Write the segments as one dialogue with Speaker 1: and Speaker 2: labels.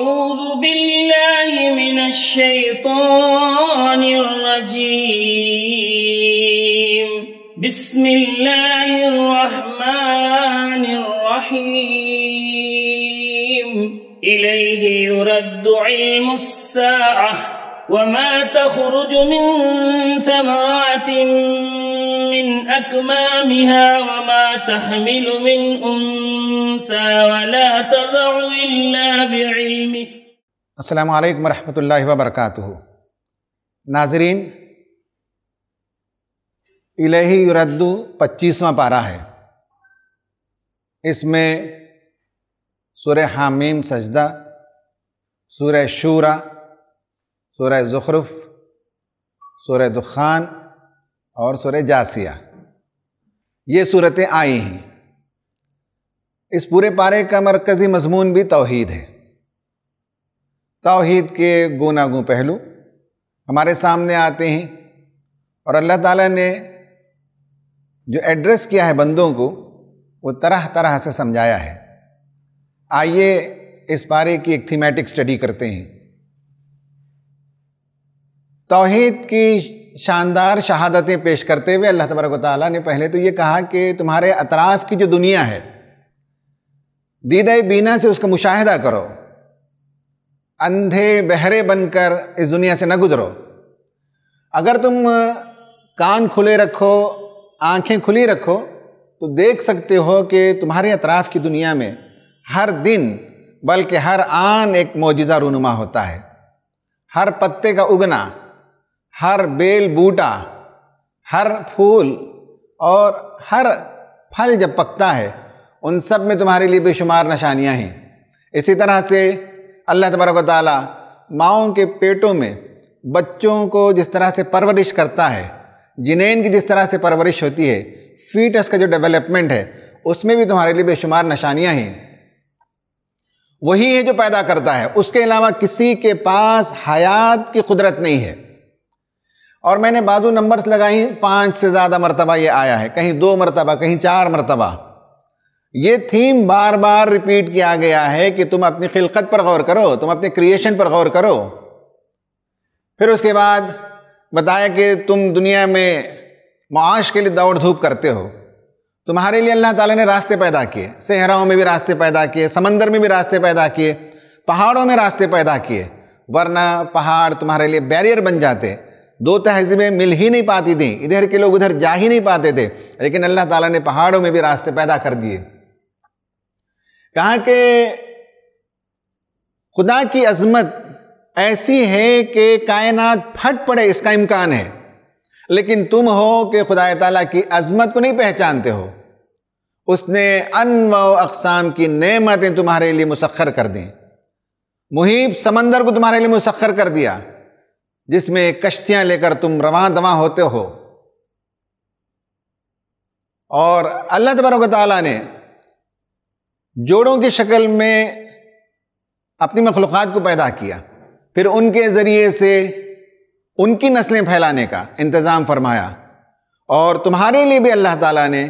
Speaker 1: أعوذ بالله من الشيطان الرجيم بسم الله الرحمن الرحيم إليه يرد علم الساعة وما تخرج من ثمرات أكمامها وما تحمل من أنثى
Speaker 2: ولا تضع إلا بعلمه السلام عليكم ورحمة الله وبركاته नाजरीन इलेही युरद्दू پارا ہے اس میں سورہ حامیم سجدہ سورہ شورا سورہ زخرف سورہ دخان اور سورہ جاسیہ ये सूरतें आई हैं इस पूरे पारे का मरकज़ी मजमून भी तोहद है तोहद के गोनागो पहलू हमारे सामने आते हैं और अल्लाह ताला ने जो एड्रेस किया है बंदों को वो तरह तरह से समझाया है आइए इस पारे की एक थीमेटिक स्टडी करते हैं तोहद की शानदार शहादतें पेश करते हुए अल्लाह तबरक ताली ने पहले तो ये कहा कि तुम्हारे अतराफ़ की जो दुनिया है दीद बीना से उसका मुशाहिदा करो अंधे बहरे बनकर इस दुनिया से न गुजरो अगर तुम कान खुले रखो आंखें खुली रखो तो देख सकते हो कि तुम्हारे अतराफ़ की दुनिया में हर दिन बल्कि हर आन एक मोजा रूनुमा होता है हर पत्ते का उगना हर बेल बूटा हर फूल और हर फल जब पकता है उन सब में तुम्हारे लिए बेशुमार निशानियाँ हैं इसी तरह से अल्लाह तबरक ताली माओ के पेटों में बच्चों को जिस तरह से परवरिश करता है जिनेन की जिस तरह से परवरिश होती है फीटस का जो डेवलपमेंट है उसमें भी तुम्हारे लिए बेशुमार निशानियाँ हैं वही है जो पैदा करता है उसके अलावा किसी के पास हयात की कुदरत नहीं है और मैंने बाजू नंबर्स लगाई पाँच से ज़्यादा मरतबा ये आया है कहीं दो मरतबा कहीं चार मरतबा ये थीम बार बार रिपीट किया गया है कि तुम अपनी खिलकत पर गौर करो तुम अपने क्रिएशन पर गौर करो फिर उसके बाद बताया कि तुम दुनिया में मुआश के लिए दौड़ धूप करते हो तुम्हारे लिए अल्लाह ताला ने रास्ते पैदा किए सहराओं में भी रास्ते पैदा किए समंदर में भी रास्ते पैदा किए पहाड़ों में रास्ते पैदा किए वरना पहाड़ तुम्हारे लिए बैरियर बन जाते दो तहजीबें मिल ही नहीं पाती थीं इधर के लोग उधर जा ही नहीं पाते थे लेकिन अल्लाह ताला ने पहाड़ों में भी रास्ते पैदा कर दिए कहा कि खुदा की अजमत ऐसी है कि कायनात फट पड़े इसका इम्कान है लेकिन तुम हो कि खुदा ताला की अजमत को नहीं पहचानते हो उसने अनव अकसाम की नेमतें तुम्हारे लिए मुसखर कर दी मुहिब समंदर को तुम्हारे लिए मुसखर कर दिया जिसमें कश्तियाँ लेकर तुम रवा दवा होते हो और अल्लाह तबरक तला ने जोड़ों की शक्ल में अपनी मखलूक़ को पैदा किया फिर उनके ज़रिए से उनकी नस्लें फैलाने का इंतज़ाम फरमाया और तुम्हारे लिए भी अल्लाह ताला ने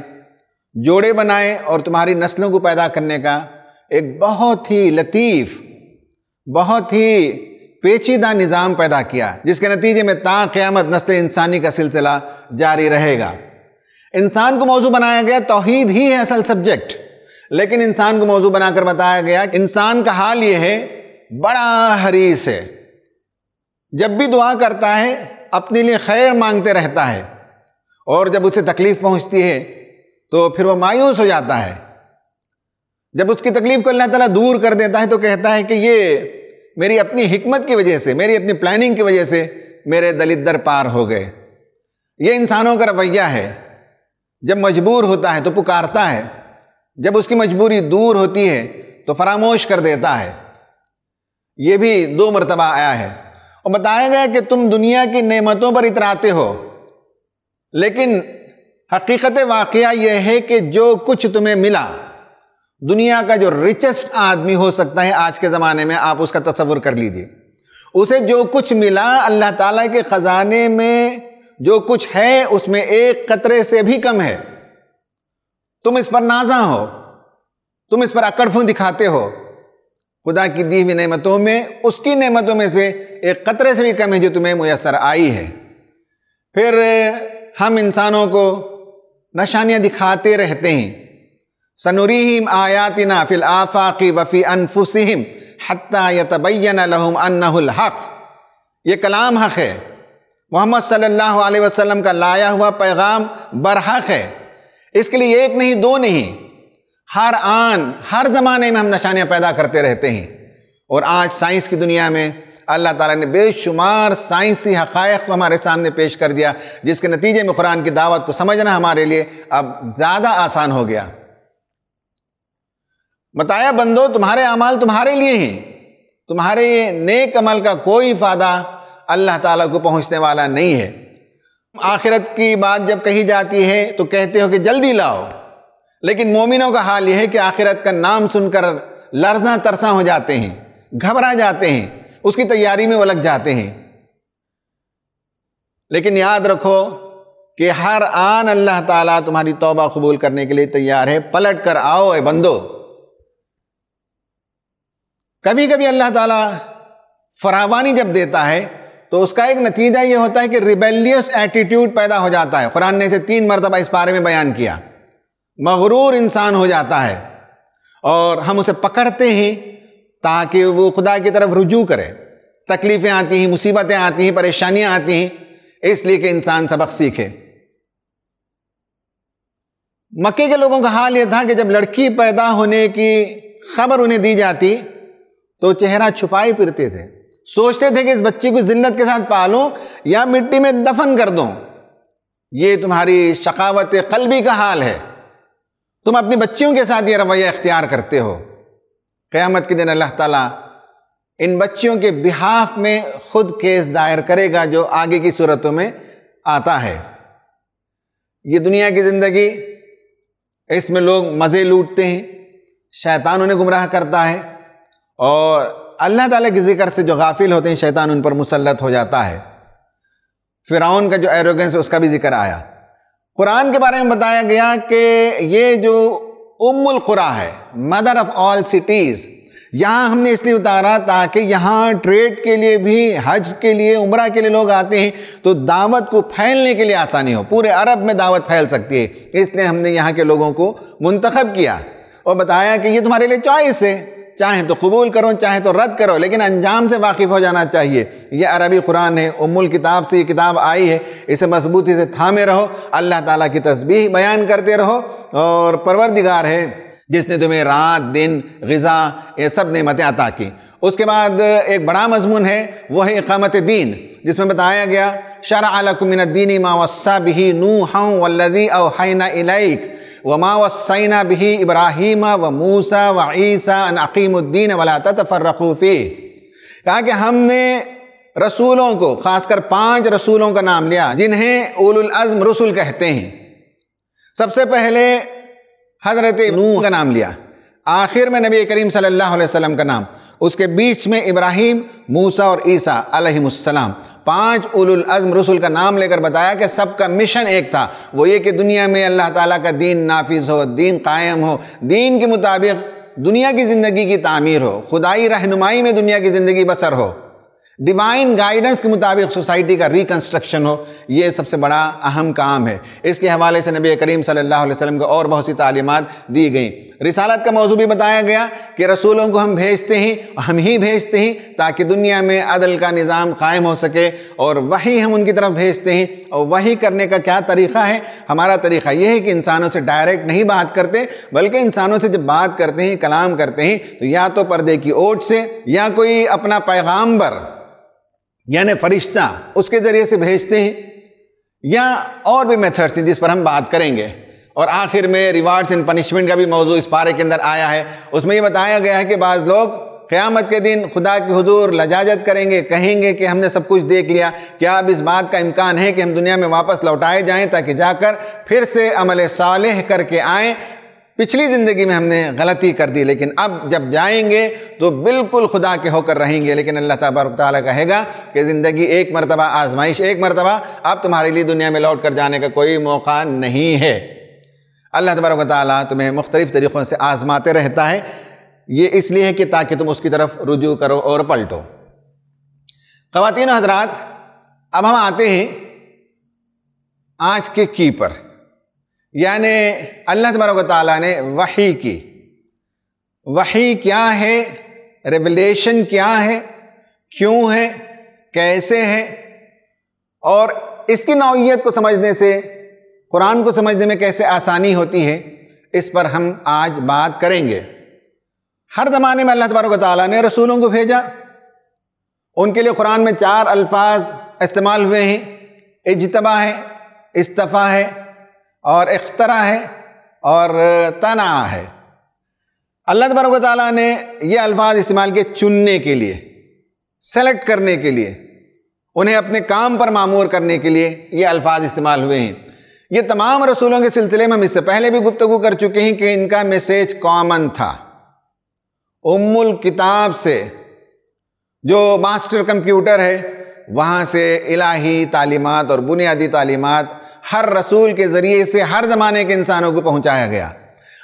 Speaker 2: जोड़े बनाए और तुम्हारी नस्लों को पैदा करने का एक बहुत ही लतीफ़ बहुत ही पेचीदा निज़ाम पैदा किया जिसके नतीजे में ता क़्यामत नस्ल इंसानी का सिलसिला जारी रहेगा इंसान को मौजू बनाया गया तोहद ही है असल सब्जेक्ट लेकिन इंसान को मौजू बनाकर बताया गया इंसान का हाल ये है बड़ा हरीस है जब भी दुआ करता है अपने लिए खैर मांगते रहता है और जब उसे तकलीफ़ पहुंचती है तो फिर वह मायूस हो जाता है जब उसकी तकलीफ़ को अल्लाह ताला दूर कर देता है तो कहता है कि ये मेरी अपनी हिकमत की वजह से मेरी अपनी प्लानिंग की वजह से मेरे दलित दर पार हो गए ये इंसानों का रवैया है जब मजबूर होता है तो पुकारता है जब उसकी मजबूरी दूर होती है तो फरामोश कर देता है ये भी दो मरतबा आया है और बताया गया कि तुम दुनिया की नेमतों पर इतराते हो लेकिन हकीकत वाक़ यह है कि जो कुछ तुम्हें मिला दुनिया का जो रिचेस्ट आदमी हो सकता है आज के ज़माने में आप उसका तस्वुर कर लीजिए उसे जो कुछ मिला अल्लाह ताला के ख़ज़ाने में जो कुछ है उसमें एक कतरे से भी कम है तुम इस पर नाजा हो तुम इस पर अकड़फों दिखाते हो खुदा की दी हुई नमतों में उसकी नमतों में से एक कतरे से भी कम है जो तुम्हें मैसर आई है फिर हम इंसानों को नशानियाँ दिखाते रहते हैं सनुरीम आयातिना फिल आफाकी वफ़ी अनफुसम हती यतबैन लहम अन्नहुल हक़ ये कलाम हक़ है मोहम्मद सल्लल्लाहु अलैहि वसल्लम का लाया हुआ पैगाम बरहक है इसके लिए एक नहीं दो नहीं हर आन हर ज़माने में हम नशानियाँ पैदा करते रहते हैं और आज साइंस की दुनिया में अल्लाह ताला ने बेशुमार साइंसी हक़ को हमारे सामने पेश कर दिया जिसके नतीजे में कुरान की दावत को समझना हमारे लिए अब ज़्यादा आसान हो गया बताया बंदो तुम्हारे अमाल तुम्हारे लिए हैं तुम्हारे ये नेक अमल का कोई फ़ायदा अल्लाह ताला को पहुंचने वाला नहीं है आखिरत की बात जब कही जाती है तो कहते हो कि जल्दी लाओ लेकिन मोमिनों का हाल यह है कि आखिरत का नाम सुनकर लर्जा तरसा हो जाते हैं घबरा जाते हैं उसकी तैयारी में वो लग जाते हैं लेकिन याद रखो कि हर आन अल्लाह ताला तुम्हारी तौबा कबूल करने के लिए तैयार है पलट कर आओ ए बंदो कभी कभी अल्लाह ताला फरावानी जब देता है तो उसका एक नतीजा ये होता है कि रिबेलियस एटीट्यूड पैदा हो जाता है कुरान ने इसे तीन मरतबा इस बारे में बयान किया मगरूर इंसान हो जाता है और हम उसे पकड़ते हैं ताकि वो खुदा की तरफ रुजू करे तकलीफ़ें आती हैं मुसीबतें आती हैं परेशानियाँ आती हैं इसलिए कि इंसान सबक सीखे मक्के के लोगों का हाल यह था कि जब लड़की पैदा होने की खबर उन्हें दी जाती तो चेहरा छुपाई फिरते थे सोचते थे कि इस बच्ची को जिन्नत के साथ पालूं या मिट्टी में दफन कर दूँ ये तुम्हारी शकावत कलबी का हाल है तुम अपनी बच्चियों के साथ ये रवैया इख्तियार करते हो क़्यामत के दिन अल्लाह ताला इन बच्चियों के बिहाफ में खुद केस दायर करेगा जो आगे की सूरतों में आता है ये दुनिया की ज़िंदगी इसमें लोग मज़े लूटते हैं शैतान उन्हें गुमराह करता है और अल्लाह ताला के ज़िक्र से जो गाफिल होते हैं शैतान उन पर मुसलत हो जाता है फिराउन का जो एरोगेंस है उसका भी जिक्र आया कुरान के बारे में बताया गया कि ये जो उम्मुल कुरा है मदर ऑफ़ ऑल सिटीज़ यहाँ हमने इसलिए उतारा ताकि यहाँ ट्रेड के लिए भी हज के लिए उम्र के लिए लोग आते हैं तो दावत को फैलने के लिए आसानी हो पूरे अरब में दावत फैल सकती है इसलिए हमने यहाँ के लोगों को मुंतखब किया और बताया कि ये तुम्हारे लिए चॉइस है चाहें तो कबूल करो चाहें तो रद्द करो लेकिन अंजाम से वाकिफ़ हो जाना चाहिए यह अरबी कुरान है उमुल किताब से ये किताब आई है इसे मजबूती से थामे रहो अल्लाह ताला की तस्बी बयान करते रहो और परवरदिगार है जिसने तुम्हें रात दिन गज़ा ये सब नमतें अता की उसके बाद एक बड़ा मजमून है वह है इकामत दीन जिसमें बताया गया शराकमिन दीनी मावसा बिही नू हूँ वल्लदी अवहैना इलाइक वमा वसैना बिही इब्राहिम व मूसा व ईसा अन अकीमुद्दीन वला तफरकूफ़ी कहा कि हमने रसूलों को खासकर पांच रसूलों का नाम लिया जिन्हें उलुल अज़म रसूल कहते हैं सबसे पहले हज़रत नूह का नाम लिया आखिर में नबी करीम सल्लल्लाहु अलैहि वसल्लम का नाम उसके बीच में इब्राहिम मूसा और ईसा अलैहिस्सलाम पांच उलुल अज़म रसूल का नाम लेकर बताया कि सबका मिशन एक था वो ये कि दुनिया में अल्लाह ताला का दीन नाफिज हो दीन कायम हो दीन के मुताबिक दुनिया की ज़िंदगी की तामीर हो खुदाई रहनुमाई में दुनिया की ज़िंदगी बसर हो डिवाइन गाइडेंस के मुताबिक सोसाइटी का रिकन्स्ट्रक्शन हो ये सबसे बड़ा अहम काम है इसके हवाले से नबी करीम सल्लल्लाहु अलैहि वसल्लम को और बहुत सी तालीमत दी गई रिसालत का मौजू भी बताया गया कि रसूलों को हम भेजते हैं हम ही भेजते हैं ताकि दुनिया में अदल का निज़ाम कायम हो सके और वही हम उनकी तरफ भेजते हैं और वही करने का क्या तरीका है हमारा तरीका यह है कि इंसानों से डायरेक्ट नहीं बात करते बल्कि इंसानों से जब बात करते हैं कलाम करते हैं तो या तो पर्दे की ओट से या कोई अपना पैगाम्बर यानी फरिश्ता उसके ज़रिए से भेजते हैं या और भी मेथड्स हैं जिस पर हम बात करेंगे और आखिर में रिवार्ड्स एंड पनिशमेंट का भी मौजू इस पारे के अंदर आया है उसमें ये बताया गया है कि बाज़ लोग क़्यामत के दिन खुदा की हजूर लजाजत करेंगे कहेंगे कि हमने सब कुछ देख लिया क्या अब इस बात का इम्कान है कि हम दुनिया में वापस लौटाए जाएं ताकि जाकर फिर से अमल साल करके आएँ पिछली ज़िंदगी में हमने गलती कर दी लेकिन अब जब जाएंगे तो बिल्कुल खुदा के होकर रहेंगे लेकिन अल्लाह तबारक कहेगा कि ज़िंदगी एक मरतबा आजमाइश एक मरतबा अब तुम्हारे लिए दुनिया में लौट कर जाने का कोई मौका नहीं है अल्लाह तबारक तुम्हें मुख्तलिफ़ तरीक़ों से आज़माते रहता है ये इसलिए है कि ताकि तुम उसकी तरफ रुजू करो और पलटो ख़वान हजरात अब हम आते हैं आज के की पर यानि अल्लाह तबारक ताली ने वही की वही क्या है रेवलेशन क्या है क्यों है कैसे है और इसकी नौीयत को समझने से कुरान को समझने में कैसे आसानी होती है इस पर हम आज बात करेंगे हर ज़माने में अल्लाह तबारक ताली ने रसूलों को भेजा उनके लिए कुरान में चार अल्फाज इस्तेमाल हुए हैं इजतबा है इस्तफ़ा है और अख्तरा है और तना है अल्लाह तबरक ने यह अल्फाज इस्तेमाल किए चुनने के लिए सेलेक्ट करने के लिए उन्हें अपने काम पर मामूर करने के लिए ये अल्फाज इस्तेमाल हुए हैं ये तमाम रसूलों के सिलसिले में हम इससे पहले भी गुफ्तु कर चुके हैं कि इनका मैसेज कॉमन था उम्मुल किताब से जो मास्टर कंप्यूटर है वहाँ से इलाही तालीमत और बुनियादी तालीमत हर रसूल के ज़रिए से हर ज़माने के इंसानों को पहुँचाया गया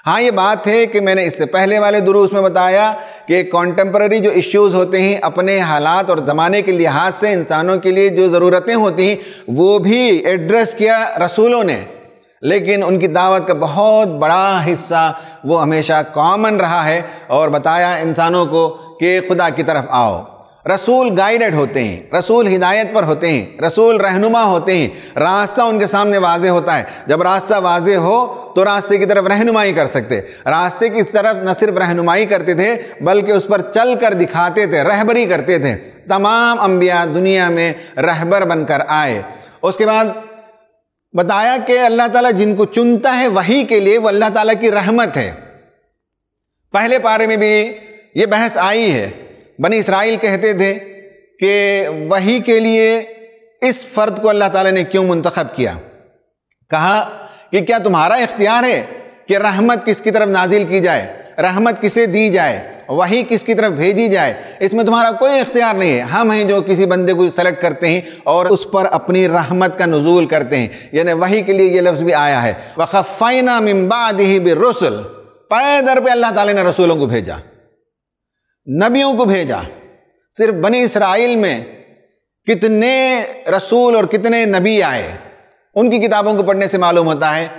Speaker 2: हाँ ये बात है कि मैंने इससे पहले वाले दुरूस में बताया कि कॉन्टेम्प्रेरी जो इश्यूज़ होते हैं अपने हालात और ज़माने के लिहाज से इंसानों के लिए जो ज़रूरतें होती हैं वो भी एड्रेस किया रसूलों ने लेकिन उनकी दावत का बहुत बड़ा हिस्सा वो हमेशा कॉमन रहा है और बताया इंसानों को कि खुदा की तरफ आओ रसूल गाइडेड होते हैं रसूल हिदायत पर होते हैं रसूल रहनुमा होते हैं रास्ता उनके सामने वाजे होता है जब रास्ता वाजे हो तो रास्ते की तरफ रहनुमाई कर सकते रास्ते की तरफ न सिर्फ रहनुमाई करते थे बल्कि उस पर चल कर दिखाते थे रहबरी करते थे तमाम अम्बिया दुनिया में रहबर बनकर आए उसके बाद बताया कि अल्लाह ताला जिनको चुनता है वही के लिए वो अल्लाह ताला की रहमत है पहले पारे में भी ये बहस आई है बनी इसराइल कहते थे कि वही के लिए इस फ़र्द को अल्लाह ताला ने क्यों मंतखब किया कहा कि क्या तुम्हारा इख्तियार है कि रहमत किसकी तरफ नाजिल की जाए रहमत किसे दी जाए वही किसकी तरफ भेजी जाए इसमें तुम्हारा कोई इख्तियार नहीं है हम हैं जो किसी बंदे को सेलेक्ट करते हैं और उस पर अपनी रहमत का नजूल करते हैं यानी वही के लिए ये लफ्ज़ भी आया है वफ़ाइना मिम्बाद ही रसुल पैदर पर अल्लाह ताला ने रसूलों को भेजा नबियों को भेजा सिर्फ बनी इसराइल में कितने रसूल और कितने नबी आए उनकी किताबों को पढ़ने से मालूम होता है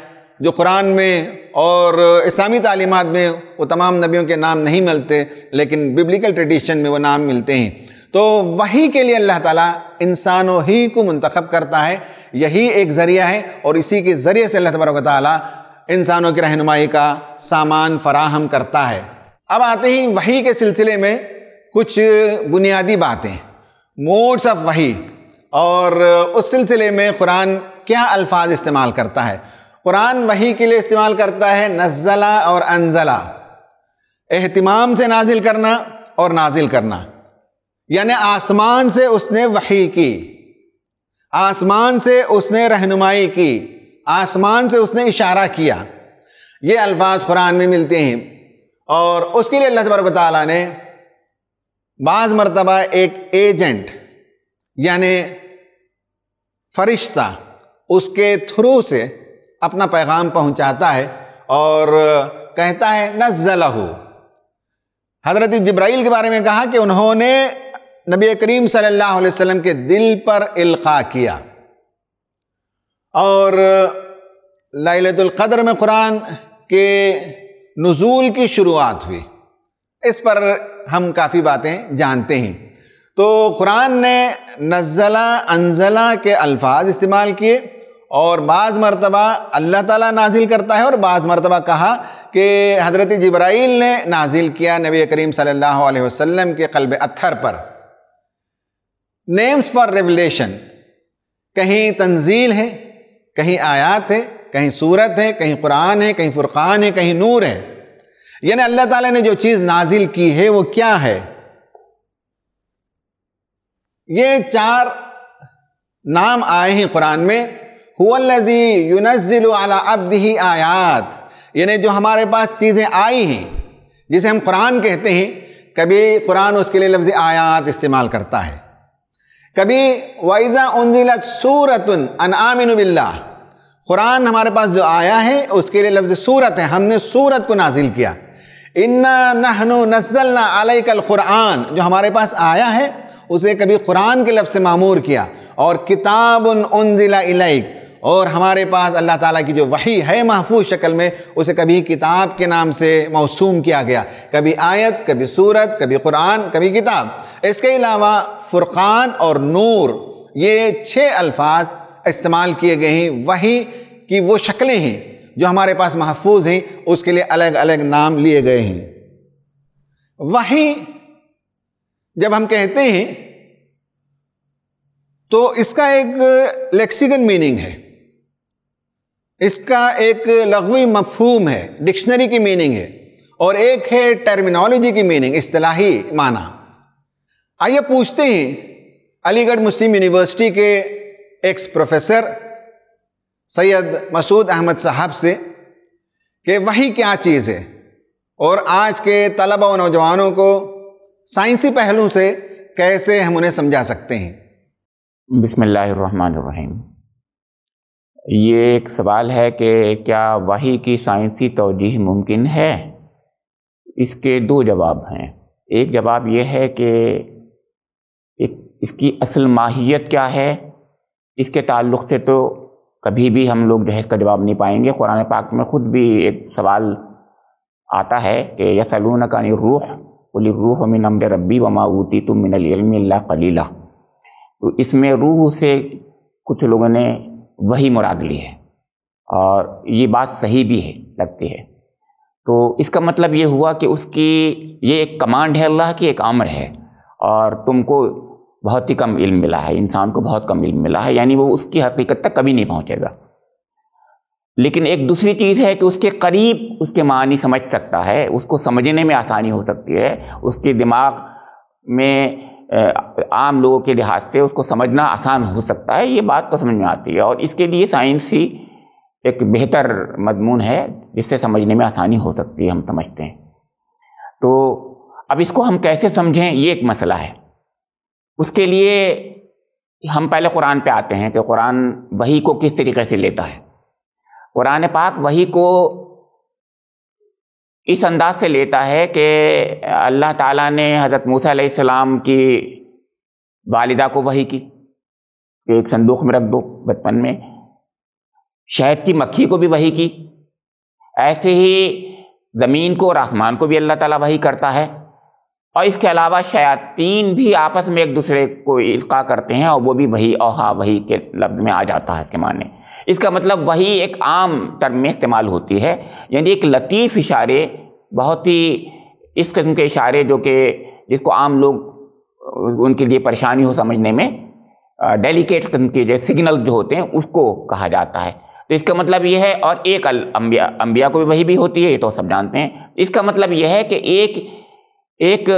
Speaker 2: जो कुरान में और इस्लामी तालीमत में वो तमाम नबियों के नाम नहीं मिलते लेकिन बिब्लिकल ट्रेडिशन में वो नाम मिलते हैं तो वही के लिए अल्लाह ताला इंसानों ही को मंतखब करता है यही एक ज़रिया है और इसी के ज़रिए से अल्लाह तबारक इंसानों की रहनुमाई का सामान फराहम करता है अब आते ही वही के सिलसिले में कुछ बुनियादी बातें मोड्स ऑफ वही और उस सिलसिले में कुरान क्या अल्फाज इस्तेमाल करता है कुरान वही के लिए इस्तेमाल करता है नज़ला और अनजला अहतमाम से नाजिल करना और नाजिल करना यानि आसमान से उसने वही की आसमान से उसने रहनुमाई की आसमान से उसने इशारा किया ये अल्फाज कुरान में मिलते हैं और उसके लिए अल्लाह तबारक ने बाज़ मरतबा एक एजेंट यानि फरिश्ता उसके थ्रू से अपना पैगाम पहुंचाता है और कहता है नज़लहू हज़रत जब्राइल के बारे में कहा कि उन्होंने नबी करीम सल्लल्लाहु अलैहि वसल्लम के दिल पर इल्क़ा किया और लालतुल्क़द्र में कुरान के नज़ूल की शुरुआत हुई इस पर हम काफ़ी बातें जानते हैं तो कुरान ने नज़ला अनजला के अल्फाज इस्तेमाल किए और बाज़ मरतबा अल्लाह ताला नाजिल करता है और बाज़ मरतबा कहा कि हज़रत जब्राइल ने नाजिल किया नबी करीम सल्लल्लाहु अलैहि वसल्लम के कल्ब अत्थर पर नेम्स फॉर रेवलेशन कहीं तंजील है कहीं आयात है कहीं सूरत है कहीं कुरान है कहीं फुरक़ान है कहीं नूर है यानी अल्लाह ताला ने जो चीज़ नाजिल की है वो क्या है ये चार नाम आए हैं कुरान में हुजी यूनजिल अब्दी आयात यानी जो हमारे पास चीज़ें आई हैं जिसे हम कुरान कहते हैं कभी कुरान उसके लिए लफ्ज़ आयात इस्तेमाल करता है कभी वाइज़ा उनजिलत सूरतन अन बिल्ला कुरान हमारे पास जो आया है उसके लिए लफ्ज़ सूरत है हमने सूरत को नाजिल किया इन्ना नहनु नजलना अलकल क़ुरान जो हमारे पास आया है उसे कभी कुरान के लफ्ज़ से मामूर किया और किताब उनजिला इलैक और हमारे पास अल्लाह ताला की जो वही है महफूज शक्ल में उसे कभी किताब के नाम से मौसूम किया गया कभी आयत कभी सूरत कभी कुरान कभी किताब इसके अलावा फ़ुरक़ान और नूर ये छः अल्फाज इस्तेमाल किए गए हैं वही की वो शक्लें हैं जो हमारे पास महफूज हैं उसके लिए अलग अलग नाम लिए गए हैं वहीं जब हम कहते हैं तो इसका एक लेक्सिकल मीनिंग है इसका एक लघवी मफहूम है डिक्शनरी की मीनिंग है और एक है टर्मिनोलॉजी की मीनिंग इस्तलाही माना आइए पूछते हैं अलीगढ़ मुस्लिम यूनिवर्सिटी के एक्स प्रोफेसर सैयद मसूद अहमद साहब से कि वही क्या चीज़ है और आज के तलबा और नौजवानों को साइंसी पहलू से कैसे हम उन्हें समझा सकते हैं
Speaker 1: बिसमीम ये एक सवाल है कि क्या वही की साइंसी तोजीह मुमकिन है इसके दो जवाब हैं एक जवाब ये है कि इसकी असल माहियत क्या है इसके ताल्लुक से तो कभी भी हम लोग है इसका जवाब नहीं पाएंगे कुरान पाक में ख़ुद भी एक सवाल आता है कि यसलून का रूह उली रूह मिन अम्र रब्बी वमा ऊती तुम मिनल्ला कलीला तो इसमें रूह से कुछ लोगों ने वही मुराद ली है और ये बात सही भी है लगती है तो इसका मतलब ये हुआ कि उसकी ये एक कमांड है अल्लाह की एक आमर है और तुमको बहुत ही कम इल्म मिला है इंसान को बहुत कम इल्म मिला है यानी वो उसकी हकीकत तक कभी नहीं पहुँचेगा लेकिन एक दूसरी चीज़ है कि उसके करीब उसके मानी समझ सकता है उसको समझने में आसानी हो सकती है उसके दिमाग में आम लोगों के लिहाज से उसको समझना आसान हो सकता है ये बात तो समझ में आती है और इसके लिए साइंस ही एक बेहतर मजमून है जिससे समझने में आसानी हो सकती है हम समझते हैं तो अब इसको हम कैसे समझें ये एक मसला है उसके लिए हम पहले कुरान पे आते हैं कि कुरान वही को किस तरीके से लेता है कुरान पाक वही को इस अंदाज से लेता है कि अल्लाह ताला ने हज़रत मूसा सलाम की वालिदा को वही की कि एक संदूक में रख दो बचपन में शहद की मक्खी को भी वही की ऐसे ही ज़मीन को और आसमान को भी अल्लाह ताला वही करता है और इसके अलावा शयातीन भी आपस में एक दूसरे को इल्का करते हैं और वो भी वही ओहा वही के लफ्ज़ में आ जाता है इसके माने इसका मतलब वही एक आम टर्म में इस्तेमाल होती है यानी एक लतीफ़ इशारे बहुत ही इस किस्म के इशारे जो कि जिसको आम लोग उनके लिए परेशानी हो समझने में डेलीकेट किस्म के जो सिग्नल जो होते हैं उसको कहा जाता है तो इसका मतलब यह है और एक अल अम्बिया अम्बिया को भी वही भी होती है ये तो सब जानते हैं इसका मतलब यह है कि एक एक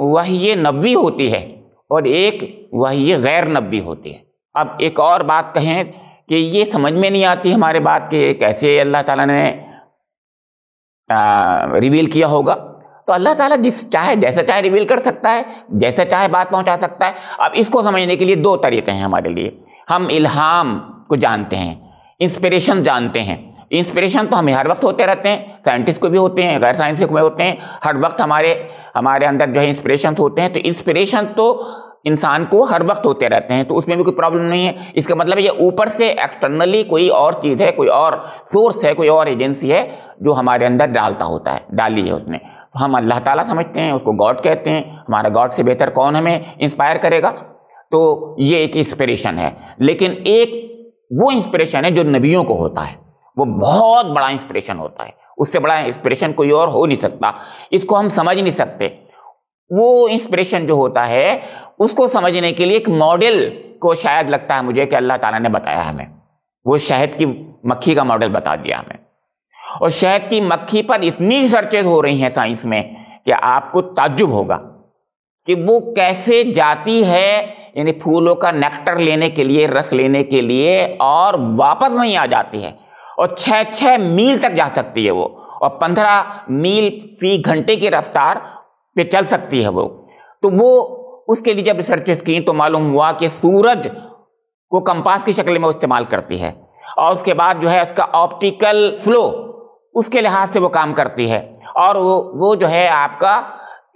Speaker 1: वही नबी होती है और एक वही गैर नबी होती है अब एक और बात कहें कि ये समझ में नहीं आती हमारे बात कि कैसे अल्लाह ताला ने रिवील किया होगा तो अल्लाह ताला जिस चाहे जैसा चाहे रिवील कर सकता है जैसा चाहे बात पहुंचा सकता है अब इसको समझने के लिए दो तरीके हैं हमारे लिए हम इल्हाम को जानते हैं इंस्पिरेशन जानते हैं इंस्पिरेशन तो हमें हर वक्त होते रहते हैं साइंटिस्ट को भी होते हैं गैर को भी होते हैं हर वक्त हमारे हमारे अंदर जो है इंस्परेशन होते हैं तो इंस्परेशन तो इंसान को हर वक्त होते रहते हैं तो उसमें भी कोई प्रॉब्लम नहीं है इसका मतलब ये ऊपर से एक्सटर्नली कोई और चीज़ है कोई और सोर्स है कोई और एजेंसी है जो हमारे अंदर डालता होता है डाली है उसने हम अल्लाह ताला समझते हैं उसको गॉड कहते हैं हमारा गॉड से बेहतर कौन हमें इंस्पायर करेगा तो ये एक इंस्परेशन है लेकिन एक वो इंस्परेशन है जो नबियों को होता है वो बहुत बड़ा इंस्परेशन होता है उससे बड़ा इंस्पिरेशन कोई और हो नहीं सकता इसको हम समझ नहीं सकते वो इंस्पिरेशन जो होता है उसको समझने के लिए एक मॉडल को शायद लगता है मुझे कि अल्लाह ताला ने बताया हमें वो शहद की मक्खी का मॉडल बता दिया हमें और शहद की मक्खी पर इतनी रिसर्चेज हो रही हैं साइंस में कि आपको ताज्जुब होगा कि वो कैसे जाती है यानी फूलों का नेक्टर लेने के लिए रस लेने के लिए और वापस नहीं आ जाती है और छः छः मील तक जा सकती है वो और पंद्रह मील फी घंटे की रफ्तार पे चल सकती है वो तो वो उसके लिए जब रिसर्चेस की तो मालूम हुआ कि सूरज को कंपास की शक्ल में इस्तेमाल करती है और उसके बाद जो है उसका ऑप्टिकल फ्लो उसके लिहाज से वो काम करती है और वो वो जो है आपका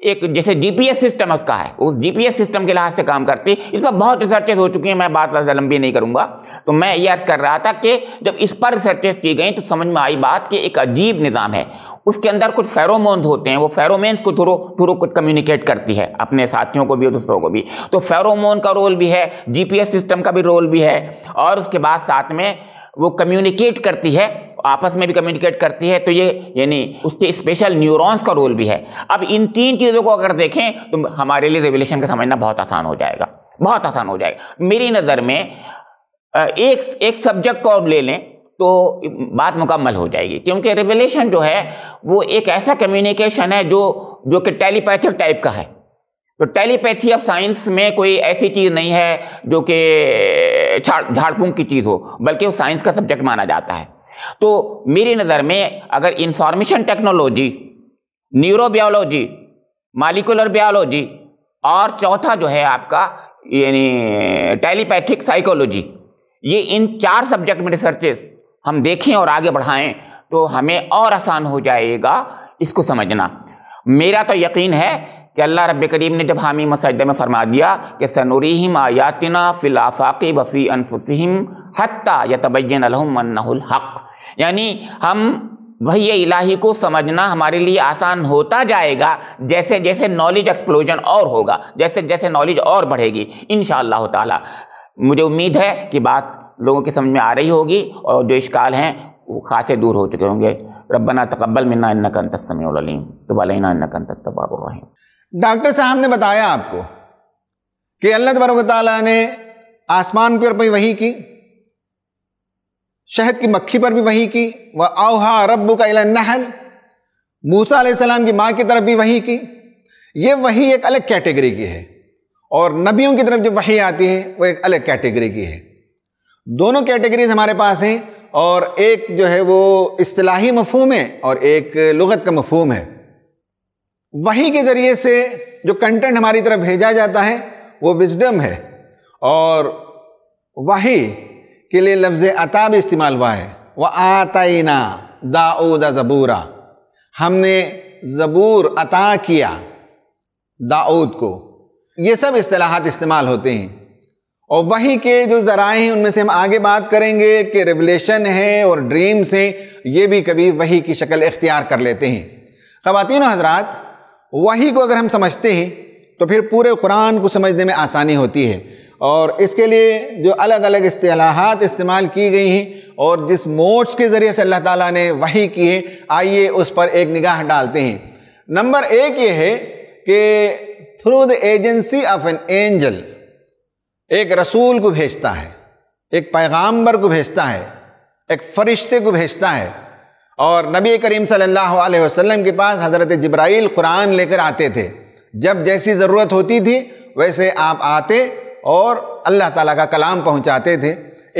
Speaker 1: एक जैसे जीपीएस सिस्टम उसका है उस जीपीएस सिस्टम के लिहाज से काम करती है इस पर बहुत रिसर्चेज हो चुकी हैं मैं बात ज़्यादा लंबी नहीं करूंगा तो मैं ये अर्ज कर रहा था कि जब इस पर रिसर्चेज की गई तो समझ में आई बात कि एक अजीब निज़ाम है उसके अंदर कुछ फेरोमोन्स होते हैं वो फेरोमेंस को थ्रो थ्रो कुछ कम्युनिकेट करती है अपने साथियों को भी और दूसरों को भी तो फेरोमोन का रोल भी है जी सिस्टम का भी रोल भी है और उसके बाद साथ में वो कम्युनिकेट करती है आपस में भी कम्युनिकेट करती है तो ये यानी उसके स्पेशल न्यूरॉन्स का रोल भी है अब इन तीन चीज़ों को अगर देखें तो हमारे लिए रेवोल्यूशन का समझना बहुत आसान हो जाएगा बहुत आसान हो जाएगा मेरी नज़र में एक एक सब्जेक्ट को ले लें तो बात मुकम्मल हो जाएगी क्योंकि रेवलेशन जो है वो एक ऐसा कम्युनिकेशन है जो जो कि टेलीपैथिक टाइप का है तो टेलीपैथी अब साइंस में कोई ऐसी चीज़ नहीं है जो कि झाड़ झाड़ की चीज़ हो बल्कि वो साइंस का सब्जेक्ट माना जाता है तो मेरी नज़र में अगर information technology neurobiology molecular biology और चौथा जो है आपका यानी टेलीपैथिक साइकोलॉजी ये इन चार सब्जेक्ट में रिसर्चेस हम देखें और आगे बढ़ाएं तो हमें और आसान हो जाएगा इसको समझना मेरा तो यकीन है कि अल्लाह रब करीम ने जब हामी मसद में फरमा दिया कि सनूरीम आयातना फ़िलाफ़ाक़ी वफ़ी अनफुसम हती यतबैन अलहमनहल हक़ यानी हम वही इलाही को समझना हमारे लिए आसान होता जाएगा जैसे जैसे नॉलेज एक्सप्लोजन और होगा जैसे जैसे नॉलेज और बढ़ेगी इन शह मुझे उम्मीद है कि बात लोगों के समझ में आ रही होगी और जो इश्काल हैं वो खासे दूर हो चुके होंगे रबना तकबल मिन्ना इन्ना कंत समीम तबालना
Speaker 2: डॉक्टर साहब ने बताया आपको कि अल्लाह तबरक ने आसमान पर वही की शहद की मक्खी पर भी वही की व आहा रब्बू का इला नहल मूसा सलाम की माँ की तरफ भी वही की ये वही एक अलग कैटेगरी की है और नबियों की तरफ जो वही आती है वो एक अलग कैटेगरी की है दोनों कैटेगरीज हमारे पास हैं और एक जो है वो असलाही मफहम है और एक लगत का मफहम है वही के ज़रिए से जो कंटेंट हमारी तरफ भेजा जाता है वो विजडम है और वही के लिए लफ्ज़ अता भी इस्तेमाल हुआ है वह आतना दाऊद ज़बूरा हमने ज़बूर अता किया दाऊद को ये सब असलाहत इस्तेमाल होते हैं और वहीं के जो ज़राए हैं उनमें से हम आगे बात करेंगे कि रेवलेशन है और ड्रीम्स हैं ये भी कभी वही की शक्ल इख्तियार कर लेते हैं ख़वातिन हजरात वही को अगर हम समझते हैं तो फिर पूरे कुरान को समझने में आसानी होती है और इसके लिए जो अलग अलग असलाहत इस्तेमाल की गई हैं और जिस मोड्स के ज़रिए से अल्लाह ताला ने वही की है आइए उस पर एक निगाह डालते हैं नंबर एक ये है कि through the agency of an angel एक रसूल को भेजता है एक पैगाम्बर को भेजता है एक फरिश्ते को भेजता है और नबी करीम सल्लल्लाहु अलैहि वसल्लम के पास हज़रत जब्राइल कुरान लेकर आते थे जब जैसी ज़रूरत होती थी वैसे आप आते और अल्लाह ताला का कलाम पहुंचाते थे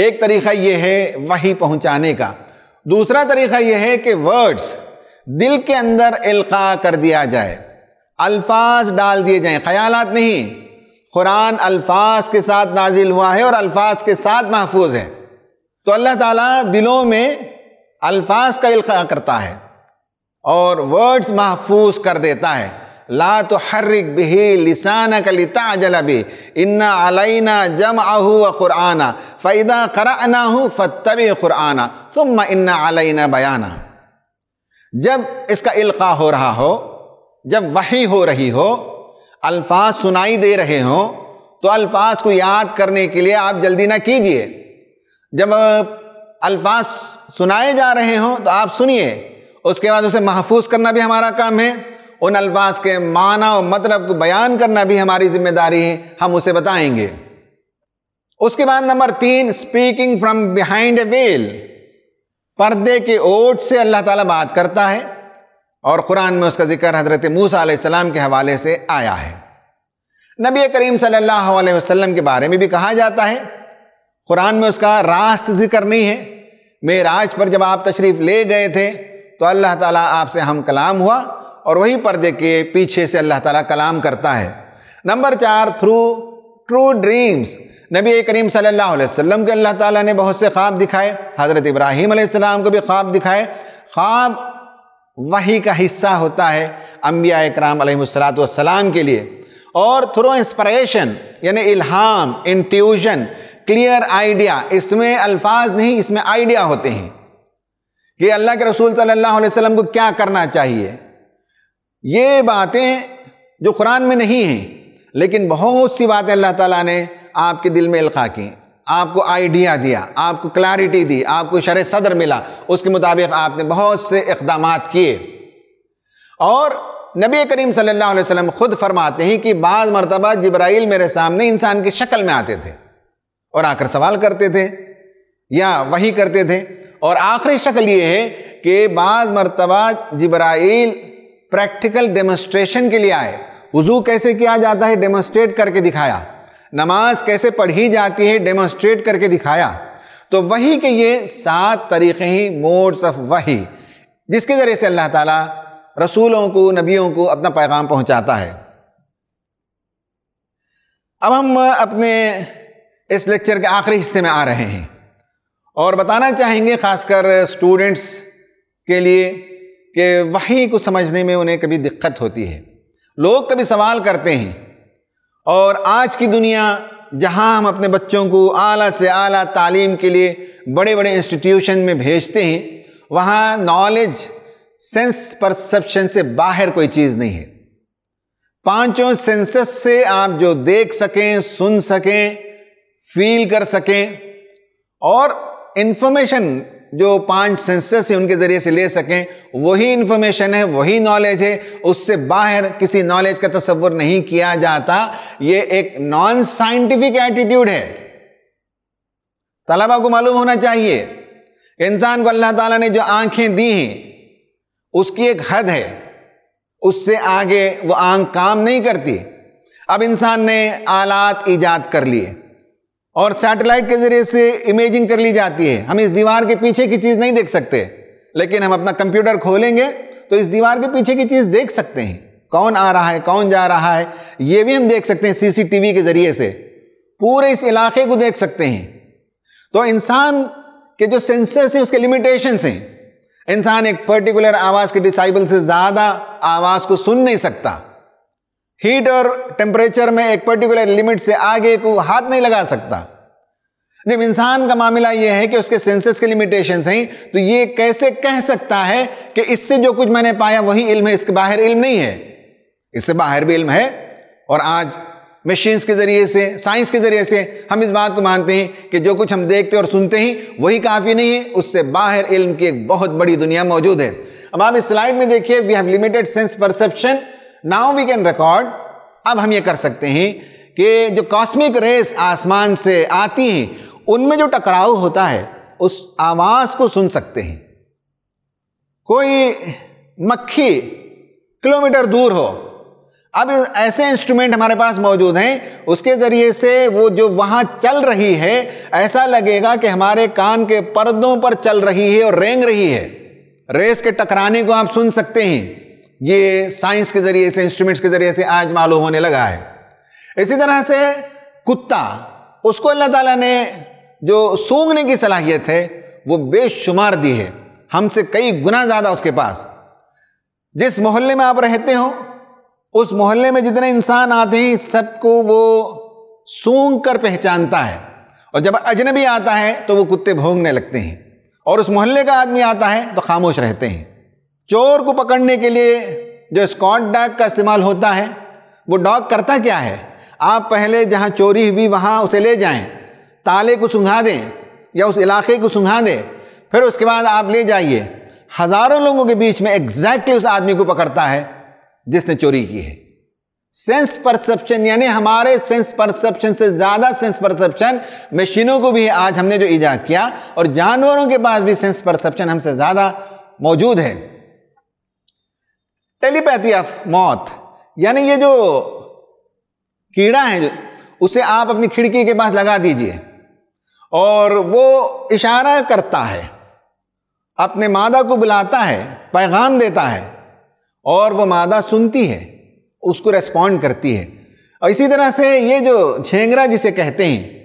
Speaker 2: एक तरीक़ा ये है वही पहुंचाने का दूसरा तरीक़ा यह है कि वर्ड्स दिल के अंदर इल्का कर दिया जाए अल्फाज डाल दिए जाएँ ख़याल नहीं कुरान अल्फाज के साथ नाजिल हुआ है और अल्फाज के साथ महफूज है तो अल्लाह ताला दिलों में अल्फाज का इल्का करता है और वर्ड्स महफूज कर देता है ला तो हर्रिक बिही लिसान कलिता जलबी इन्ना अलैना जम आहू व क़ुराना फ़ैदा कराना हूँ फ़तबी क़ुराना तुम इन्ना अलैना बयाना जब इसका इल्का हो रहा हो जब वही हो रही हो अल्फाज सुनाई दे रहे हों तो अल्फाज को याद करने के लिए आप जल्दी ना कीजिए जब अल्फाज सुनाए जा रहे हों तो आप सुनिए उसके बाद उसे महफूज करना भी हमारा काम है उन अल्फाज के माना और मतलब को बयान करना भी हमारी जिम्मेदारी है हम उसे बताएंगे उसके बाद नंबर तीन speaking from behind a veil पर्दे के ओट से अल्लाह ताला बात करता है और कुरान में उसका जिक्र हजरत मूसा सलाम के हवाले से आया है नबी करीम सल्लल्लाहु अलैहि वसल्लम के बारे में भी कहा जाता है कुरान में उसका रास्त जिक्र नहीं है मेराज पर जब आप तशरीफ़ ले गए थे तो अल्लाह ताला आपसे हम कलाम हुआ और वही पर्दे के पीछे से अल्लाह ताला कलाम करता है नंबर चार थ्रू ट्रू ड्रीम्स नबी करीम सल्लल्लाहु अलैहि वसल्लम के अल्लाह ताला ने बहुत से ख्वाब दिखाए हज़रत इब्राहिम आसमाम को भी ख्वाब दिखाए ख्वाब वही का हिस्सा होता है अम्बिया कराम के लिए और थ्रो इंस्परेशन यानी इल्हाम इंट्यूशन क्लियर आइडिया इसमें अल्फाज नहीं इसमें आइडिया होते हैं कि अल्लाह के रसूल सल्लल्लाहु अलैहि वसल्लम को क्या करना चाहिए ये बातें जो कुरान में नहीं हैं लेकिन बहुत सी बातें अल्लाह ताला ने आपके दिल में इल्का की आपको आइडिया दिया आपको क्लैरिटी दी आपको शर सदर मिला उसके मुताबिक आपने बहुत से इकदाम किए और नबी करीम सल्लल्लाहु अलैहि वसल्लम ख़ुद फरमाते हैं कि बाज़ मरतबा जब्राइल मेरे सामने इंसान की शक्ल में आते थे और आकर सवाल करते थे या वही करते थे और आखिरी शक्ल ये है कि बाज़ मरतबा जब्राइल प्रैक्टिकल डेमोस्ट्रेशन के लिए आए वज़ू कैसे किया जाता है डेमोस्ट्रेट करके दिखाया नमाज कैसे पढ़ी जाती है डेमोस्ट्रेट करके दिखाया तो वही के ये सात तरीक़े ही मोड्स ऑफ वही जिसके ज़रिए से अल्लाह ताला रसूलों को नबियों को अपना पैगाम पहुंचाता है अब हम अपने इस लेक्चर के आखिरी हिस्से में आ रहे हैं और बताना चाहेंगे खासकर स्टूडेंट्स के लिए कि वहीं को समझने में उन्हें कभी दिक्कत होती है लोग कभी सवाल करते हैं और आज की दुनिया जहां हम अपने बच्चों को आला से आला तालीम के लिए बड़े बड़े इंस्टीट्यूशन में भेजते हैं वहाँ नॉलेज सेंस परसेप्शन से बाहर कोई चीज़ नहीं है पांचों सेंसेस से आप जो देख सकें सुन सकें फील कर सकें और इन्फॉर्मेशन जो पांच सेंसेस से उनके ज़रिए से ले सकें वही इंफॉर्मेशन है वही नॉलेज है उससे बाहर किसी नॉलेज का तस्वुर नहीं किया जाता ये एक नॉन साइंटिफिक एटीट्यूड है तलबा को मालूम होना चाहिए इंसान को अल्लाह ताला ने जो आंखें दी हैं उसकी एक हद है उससे आगे वो आंख काम नहीं करती अब इंसान ने आलात ईजाद कर लिए और सैटेलाइट के जरिए से इमेजिंग कर ली जाती है हम इस दीवार के पीछे की चीज़ नहीं देख सकते लेकिन हम अपना कंप्यूटर खोलेंगे तो इस दीवार के पीछे की चीज़ देख सकते हैं कौन आ रहा है कौन जा रहा है ये भी हम देख सकते हैं सीसीटीवी के ज़रिए से पूरे इस इलाके को देख सकते हैं तो इंसान के जो सेंसेस हैं उसके लिमिटेशंस हैं इंसान एक पर्टिकुलर आवाज़ के डिसाइबल से ज़्यादा आवाज़ को सुन नहीं सकता हीट और टेम्परेचर में एक पर्टिकुलर लिमिट से आगे को हाथ नहीं लगा सकता जब इंसान का मामला यह है कि उसके सेंसेस के लिमिटेशन हैं तो ये कैसे कह सकता है कि इससे जो कुछ मैंने पाया वही इल्म है इसके बाहर इल्म नहीं है इससे बाहर भी इल्म है और आज मशीन्स के ज़रिए से साइंस के ज़रिए से हम इस बात को मानते हैं कि जो कुछ हम देखते और सुनते हैं वही काफ़ी नहीं है उससे बाहर इल्म की एक बहुत बड़ी दुनिया मौजूद है अब आप इस स्लाइड में देखिए we have limited sense perception now we can record अब हम ये कर सकते हैं कि जो कॉस्मिक रेस आसमान से आती हैं उनमें जो टकराव होता है उस आवाज़ को सुन सकते हैं कोई मक्खी किलोमीटर दूर हो अब ऐसे इंस्ट्रूमेंट हमारे पास मौजूद हैं उसके ज़रिए से वो जो वहाँ चल रही है ऐसा लगेगा कि हमारे कान के पर्दों पर चल रही है और रेंग रही है रेस के टकराने को आप सुन सकते हैं ये साइंस के जरिए से इंस्ट्रूमेंट्स के जरिए से आज मालूम होने लगा है इसी तरह से कुत्ता उसको अल्लाह ताला ने जो सूंघने की सलाहियत है वो बेशुमार दी है हमसे कई गुना ज़्यादा उसके पास जिस मोहल्ले में आप रहते हो उस मोहल्ले में जितने इंसान आते हैं सबको वो सूंघ कर पहचानता है और जब अजनबी आता है तो वो कुत्ते भोंगने लगते हैं और उस मोहल्ले का आदमी आता है तो खामोश रहते हैं चोर को पकड़ने के लिए जो स्कॉट डॉग का इस्तेमाल होता है वो डॉग करता क्या है आप पहले जहाँ चोरी हुई वहाँ उसे ले जाएं ताले को सुंघा दें या उस इलाके को सुंघा दें फिर उसके बाद आप ले जाइए हज़ारों लोगों के बीच में एग्जैक्टली उस आदमी को पकड़ता है जिसने चोरी की है सेंस परसेप्शन यानी हमारे सेंस परसेप्शन से ज़्यादा सेंस परसेप्शन मशीनों को भी आज हमने जो ईजाद किया और जानवरों के पास भी सेंस परसेप्शन हमसे ज़्यादा मौजूद है टेलीपैथी ऑफ मौत यानी ये जो कीड़ा है उसे आप अपनी खिड़की के पास लगा दीजिए और वो इशारा करता है अपने मादा को बुलाता है पैगाम देता है और वो मादा सुनती है उसको रेस्पॉन्ड करती है और इसी तरह से ये जो झेंगरा जिसे कहते हैं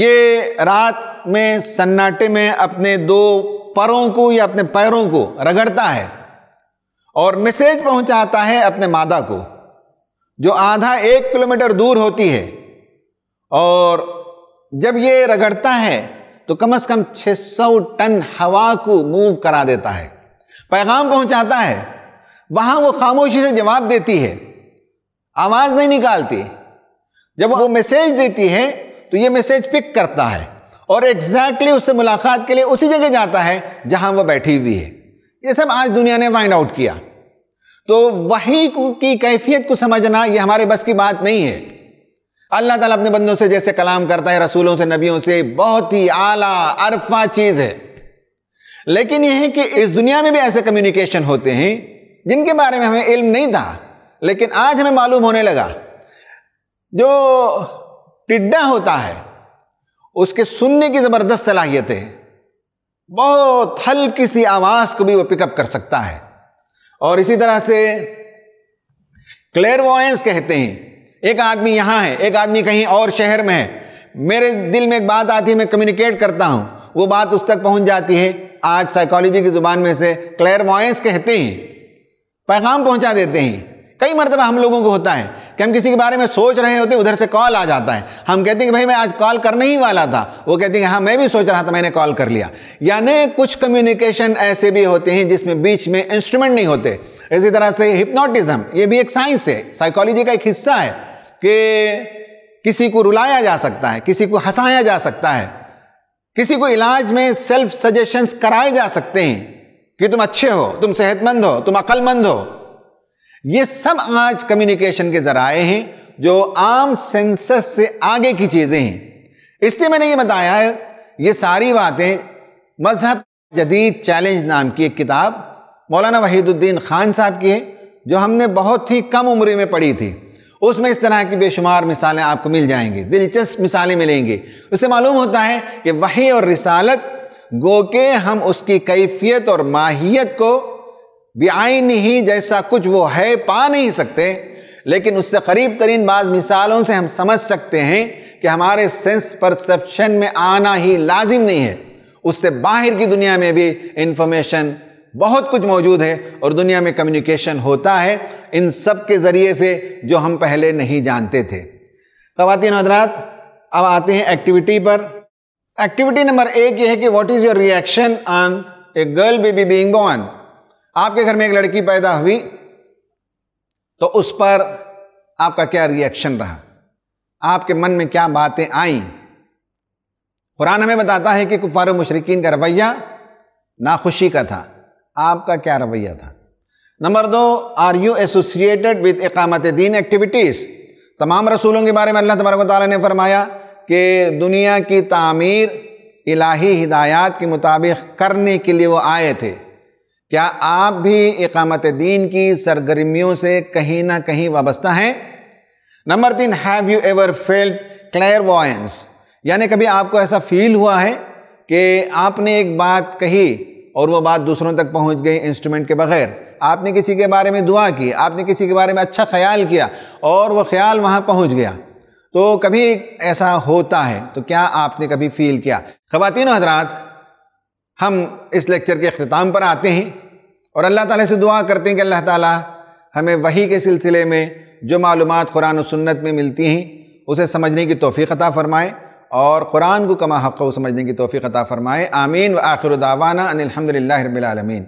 Speaker 2: ये रात में सन्नाटे में अपने दो परों को या अपने पैरों को रगड़ता है और मैसेज पहुंचाता है अपने मादा को जो आधा एक किलोमीटर दूर होती है और जब ये रगड़ता है तो कम से कम 600 टन हवा को मूव करा देता है पैगाम पहुंचाता है वहां वो खामोशी से जवाब देती है आवाज़ नहीं निकालती जब वो मैसेज देती है तो ये मैसेज पिक करता है और एग्जैक्टली exactly उससे मुलाकात के लिए उसी जगह जाता है जहां वो बैठी हुई है ये सब आज दुनिया ने फाइंड आउट किया तो वही की कैफियत को समझना ये हमारे बस की बात नहीं है अल्लाह ताला अपने बंदों से जैसे कलाम करता है रसूलों से नबियों से बहुत ही आला अरफा चीज़ है लेकिन यह है कि इस दुनिया में भी ऐसे कम्युनिकेशन होते हैं जिनके बारे में हमें इल्म नहीं था लेकिन आज हमें मालूम होने लगा जो टिड्डा होता है उसके सुनने की ज़बरदस्त सलाहियत है बहुत हल्की सी आवाज को भी वो पिकअप कर सकता है और इसी तरह से क्लेर वॉयंस कहते हैं एक आदमी यहां है एक आदमी कहीं और शहर में है मेरे दिल में एक बात आती है मैं कम्युनिकेट करता हूं वो बात उस तक पहुंच जाती है आज साइकोलॉजी की ज़ुबान में से क्लेयर वॉयस कहते हैं पैगाम पहुंचा देते हैं कई मरतबा हम लोगों को होता है कि हम किसी के बारे में सोच रहे होते उधर से कॉल आ जाता है हम कहते हैं कि भाई मैं आज कॉल करने ही वाला था वो कहते हैं कि हाँ मैं भी सोच रहा था मैंने कॉल कर लिया यानी कुछ कम्युनिकेशन ऐसे भी होते हैं जिसमें बीच में इंस्ट्रूमेंट नहीं होते इसी तरह से हिप्नोटिज्म ये भी एक साइंस है साइकोलॉजी का एक हिस्सा है कि किसी को रुलाया जा सकता है किसी को हंसाया जा सकता है किसी को इलाज में सेल्फ सजेशंस कराए जा सकते हैं कि तुम अच्छे हो तुम सेहतमंद हो तुम अक्लमंद हो ये सब आज कम्युनिकेशन के ज़राए हैं जो आम सेंसस से आगे की चीज़ें हैं इसलिए मैंने ये बताया है ये सारी बातें मजहब जदीद चैलेंज नाम की एक किताब मौलाना वहीदुद्दीन खान साहब की है जो हमने बहुत ही कम उम्र में पढ़ी थी उसमें इस तरह की बेशुमार मिसालें आपको मिल जाएंगी दिलचस्प मिसालें मिलेंगी उससे मालूम होता है कि वही और रिसालत गो के हम उसकी कैफियत और माहियत को बेआन ही जैसा कुछ वो है पा नहीं सकते लेकिन उससे करीब तरीन बाज मिसालों से हम समझ सकते हैं कि हमारे सेंस परसेप्शन में आना ही लाजिम नहीं है उससे बाहर की दुनिया में भी इंफॉर्मेशन बहुत कुछ मौजूद है और दुनिया में कम्युनिकेशन होता है इन सब के ज़रिए से जो हम पहले नहीं जानते थे खातिन हजरात अब आते हैं एक्टिविटी पर एक्टिविटी नंबर एक ये है कि what is your reaction on a girl baby being born आपके घर में एक लड़की पैदा हुई तो उस पर आपका क्या रिएक्शन रहा आपके मन में क्या बातें आई कुरान हमें बताता है कि कुफार मुशरकिन का रवैया नाखुशी का था आपका क्या रवैया था नंबर दो आर यू एसोसिएटेड विद एकामत दीन एक्टिविटीज़ तमाम रसूलों के बारे में अल्लाह तबारक तारा ने फरमाया कि दुनिया की तामीर इलाही हिदायत के मुताबिक करने के लिए वो आए थे क्या आप भी इकामत दीन की सरगर्मियों से कहीं ना कहीं वाबस्ता हैं नंबर तीन have you ever felt clairvoyance यानी कभी आपको ऐसा फील हुआ है कि आपने एक बात कही और वो बात दूसरों तक पहुंच गई इंस्ट्रूमेंट के बगैर आपने किसी के बारे में दुआ की आपने किसी के बारे में अच्छा ख्याल किया और वो ख्याल वहाँ पहुँच गया तो कभी ऐसा होता है तो क्या आपने कभी फील किया खातिन हजरात हम इस लेक्चर के अख्ताम पर आते हैं और अल्लाह ताला से दुआ करते हैं कि अल्लाह ताला हमें वही के सिलसिले में जो मालूम कुरान और सुन्नत में मिलती हैं उसे समझने की तोफ़ी अता फ़रमाए और कुरान को कमा हक़ समझने की तोफ़ी अता फ़रमाए आमीन व आखिर दावाना अनिलहमदिल्ला